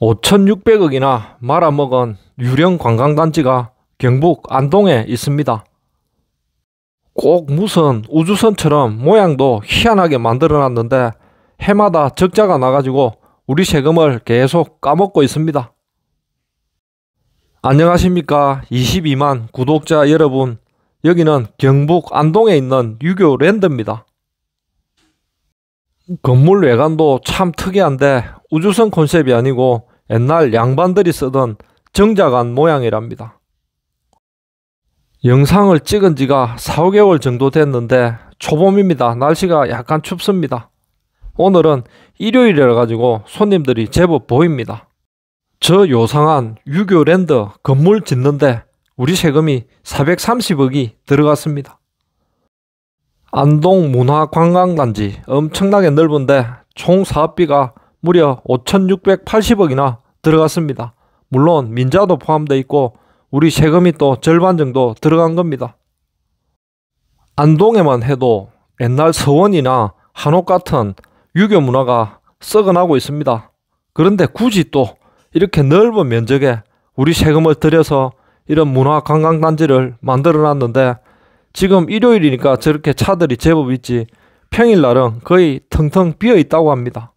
5,600억이나 말아먹은 유령 관광단지가 경북 안동에 있습니다. 꼭 무슨 우주선처럼 모양도 희한하게 만들어놨는데 해마다 적자가 나가지고 우리 세금을 계속 까먹고 있습니다. 안녕하십니까 22만 구독자 여러분 여기는 경북 안동에 있는 유교랜드입니다. 건물 외관도 참 특이한데 우주선 콘셉이 아니고 옛날 양반들이 쓰던 정자간 모양이랍니다. 영상을 찍은 지가 4, 5개월 정도 됐는데 초봄입니다. 날씨가 약간 춥습니다. 오늘은 일요일이라 가지고 손님들이 제법 보입니다. 저 요상한 유교랜드 건물 짓는데 우리 세금이 430억이 들어갔습니다. 안동 문화관광단지 엄청나게 넓은데 총 사업비가 무려 5,680억이나 들어갔습니다. 물론 민자도 포함되어 있고 우리 세금이 또 절반 정도 들어간 겁니다. 안동에만 해도 옛날 서원이나 한옥 같은 유교 문화가 썩어나고 있습니다. 그런데 굳이 또 이렇게 넓은 면적에 우리 세금을 들여서 이런 문화 관광단지를 만들어 놨는데 지금 일요일이니까 저렇게 차들이 제법 있지 평일날은 거의 텅텅 비어 있다고 합니다.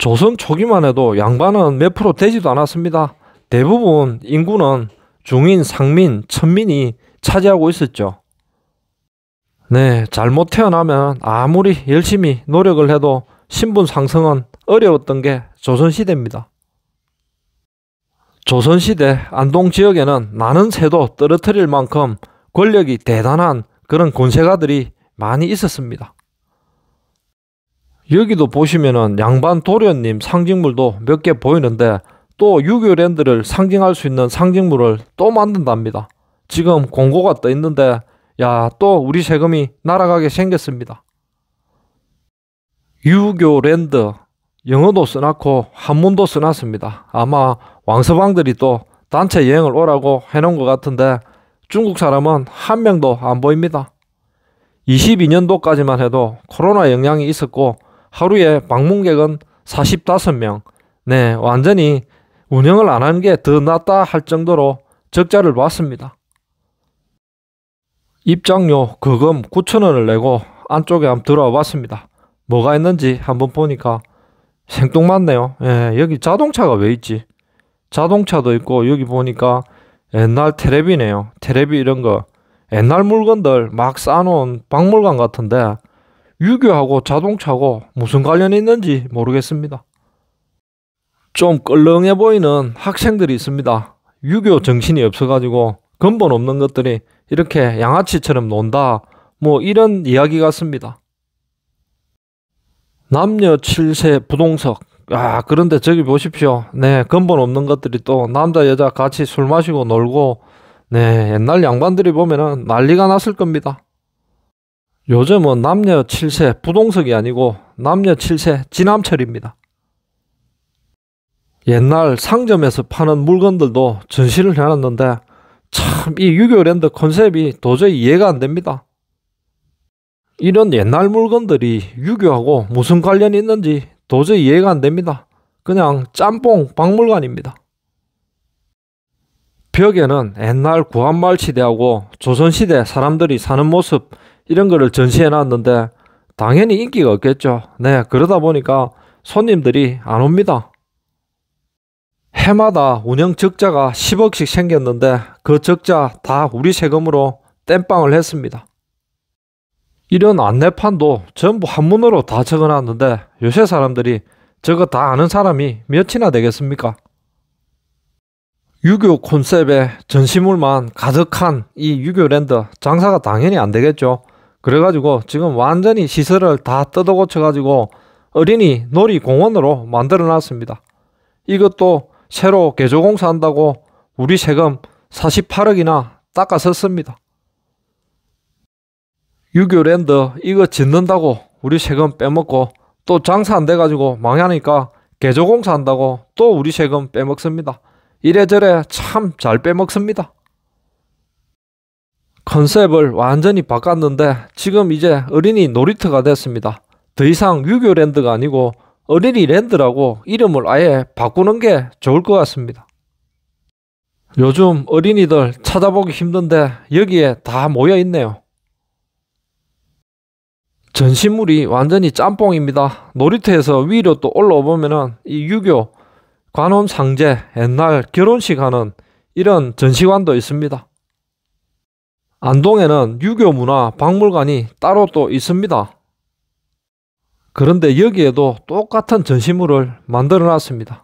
조선 초기만 해도 양반은 몇 프로 되지도 않았습니다. 대부분 인구는 중인, 상민, 천민이 차지하고 있었죠. 네, 잘못 태어나면 아무리 열심히 노력을 해도 신분 상승은 어려웠던 게 조선시대입니다. 조선시대 안동 지역에는 나는 새도 떨어뜨릴 만큼 권력이 대단한 그런 군세가들이 많이 있었습니다. 여기도 보시면은 양반 도련님 상징물도 몇 개 보이는데 또 유교랜드를 상징할 수 있는 상징물을 또 만든답니다. 지금 공고가 떠 있는데 야 또 우리 세금이 날아가게 생겼습니다. 유교랜드 영어도 써놨고 한문도 써놨습니다. 아마 왕서방들이 또 단체 여행을 오라고 해놓은 것 같은데 중국 사람은 한 명도 안 보입니다. 22년도까지만 해도 코로나 영향이 있었고 하루에 방문객은 45명. 네, 완전히 운영을 안 하는 게 더 낫다 할 정도로 적자를 봤습니다. 입장료 거금 9천원을 내고 안쪽에 한번 들어와 봤습니다. 뭐가 있는지 한번 보니까 생뚱맞네요. 예, 여기 자동차가 왜 있지? 자동차도 있고 여기 보니까 옛날 테레비네요. 테레비 이런 거 옛날 물건들 막쌓아놓은 박물관 같은데 유교하고 자동차고 무슨 관련이 있는지 모르겠습니다. 좀 껄렁해 보이는 학생들이 있습니다. 유교 정신이 없어가지고 근본 없는 것들이 이렇게 양아치처럼 논다. 뭐 이런 이야기 같습니다. 남녀 7세 부동석. 아, 그런데 저기 보십시오. 네, 근본 없는 것들이 또 남자, 여자 같이 술 마시고 놀고, 네, 옛날 양반들이 보면은 난리가 났을 겁니다. 요즘은 뭐 남녀 7세 부동석이 아니고 남녀 7세 진암철입니다 옛날 상점에서 파는 물건들도 전시를 해놨는데 참 이 유교랜드 컨셉이 도저히 이해가 안 됩니다. 이런 옛날 물건들이 유교하고 무슨 관련이 있는지 도저히 이해가 안 됩니다. 그냥 짬뽕 박물관입니다. 벽에는 옛날 구한말 시대하고 조선시대 사람들이 사는 모습 이런 거를 전시해 놨는데 당연히 인기가 없겠죠. 네, 그러다 보니까 손님들이 안 옵니다. 해마다 운영 적자가 10억씩 생겼는데 그 적자 다 우리 세금으로 땜빵을 했습니다. 이런 안내판도 전부 한문으로 다 적어놨는데 요새 사람들이 저거 다 아는 사람이 몇이나 되겠습니까? 유교 콘셉트에 전시물만 가득한 이 유교랜드 장사가 당연히 안 되겠죠. 그래가지고 지금 완전히 시설을 다 뜯어 고쳐가지고 어린이 놀이공원으로 만들어 놨습니다. 이것도 새로 개조공사 한다고 우리 세금 48억이나 닦아썼습니다. 유교랜드 이거 짓는다고 우리 세금 빼먹고 또 장사 안 돼가지고 망하니까 개조공사 한다고 또 우리 세금 빼먹습니다. 이래저래 참 잘 빼먹습니다. 컨셉을 완전히 바꿨는데 지금 이제 어린이 놀이터가 됐습니다. 더 이상 유교랜드가 아니고 어린이 랜드라고 이름을 아예 바꾸는 게 좋을 것 같습니다. 요즘 어린이들 찾아보기 힘든데 여기에 다 모여 있네요. 전시물이 완전히 짬뽕입니다. 놀이터에서 위로 또 올라오보면은 이 유교, 관혼상제, 옛날 결혼식 하는 이런 전시관도 있습니다. 안동에는 유교 문화 박물관이 따로 또 있습니다. 그런데 여기에도 똑같은 전시물을 만들어 놨습니다.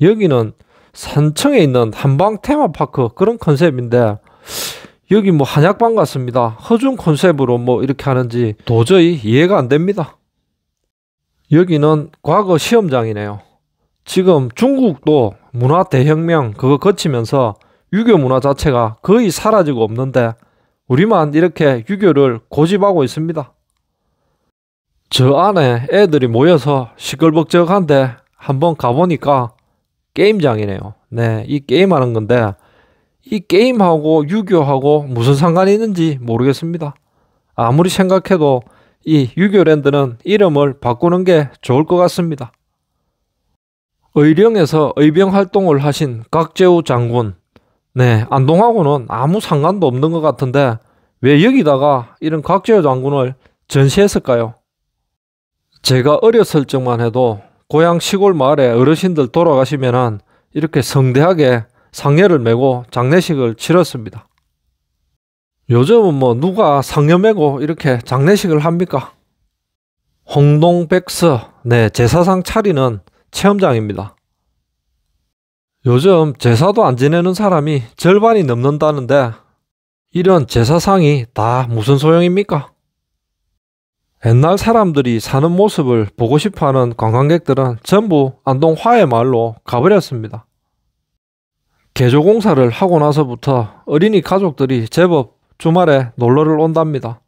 여기는 산청에 있는 한방 테마파크 그런 컨셉인데 여기 뭐 한약방 같습니다. 허준 컨셉으로 뭐 이렇게 하는지 도저히 이해가 안 됩니다. 여기는 과거 시험장이네요. 지금 중국도 문화 대혁명 그거 거치면서 유교 문화 자체가 거의 사라지고 없는데 우리만 이렇게 유교를 고집하고 있습니다. 저 안에 애들이 모여서 시끌벅적한데 한번 가보니까 게임장이네요. 네, 이 게임하는 건데 이 게임하고 유교하고 무슨 상관이 있는지 모르겠습니다. 아무리 생각해도 이 유교랜드는 이름을 바꾸는 게 좋을 것 같습니다. 의령에서 의병 활동을 하신 각재우 장군 네, 안동하고는 아무 상관도 없는 것 같은데 왜 여기다가 이런 각재호 장군을 전시했을까요? 제가 어렸을 적만 해도 고향 시골 마을에 어르신들 돌아가시면은 이렇게 성대하게 상례를 메고 장례식을 치렀습니다. 요즘은 뭐 누가 상여 메고 이렇게 장례식을 합니까? 홍동백스, 네, 제사상 차리는 체험장입니다. 요즘 제사도 안 지내는 사람이 절반이 넘는다는데 이런 제사상이 다 무슨 소용입니까? 옛날 사람들이 사는 모습을 보고 싶어하는 관광객들은 전부 안동 화해마을로 가버렸습니다. 개조공사를 하고 나서부터 어린이 가족들이 제법 주말에 놀러를 온답니다.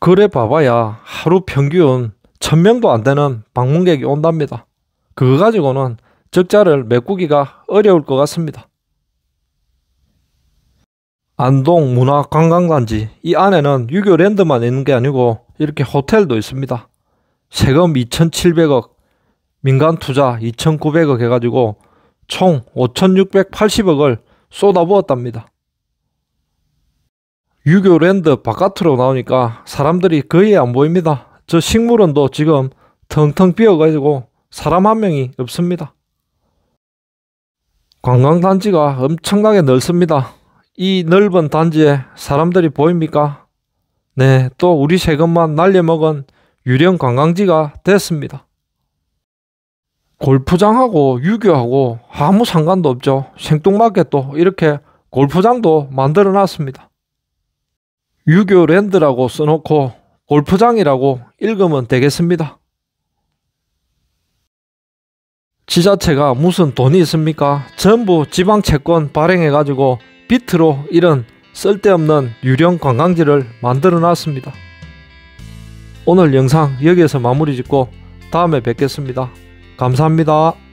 그래 봐봐야 하루 평균 천명도안 되는 방문객이 온답니다. 그거 가지고는 적자를 메꾸기가 어려울 것 같습니다. 안동 문화관광단지 이 안에는 유교랜드만 있는 게 아니고 이렇게 호텔도 있습니다. 세금 2,700억, 민간 투자 2,900억 해가지고 총 5,680억을 쏟아부었답니다. 유교랜드 바깥으로 나오니까 사람들이 거의 안 보입니다. 저 식물원도 지금 텅텅 비어가지고 사람 한 명이 없습니다. 관광단지가 엄청나게 넓습니다. 이 넓은 단지에 사람들이 보입니까? 네, 또 우리 세금만 날려먹은 유령 관광지가 됐습니다. 골프장하고 유교하고 아무 상관도 없죠. 생뚱맞게 또 이렇게 골프장도 만들어 놨습니다. 유교랜드라고 써놓고 골프장이라고 읽으면 되겠습니다. 지자체가 무슨 돈이 있습니까? 전부 지방 채권 발행해가지고 비트로 이런 쓸데없는 유령 관광지를 만들어 놨습니다. 오늘 영상 여기에서 마무리 짓고 다음에 뵙겠습니다. 감사합니다.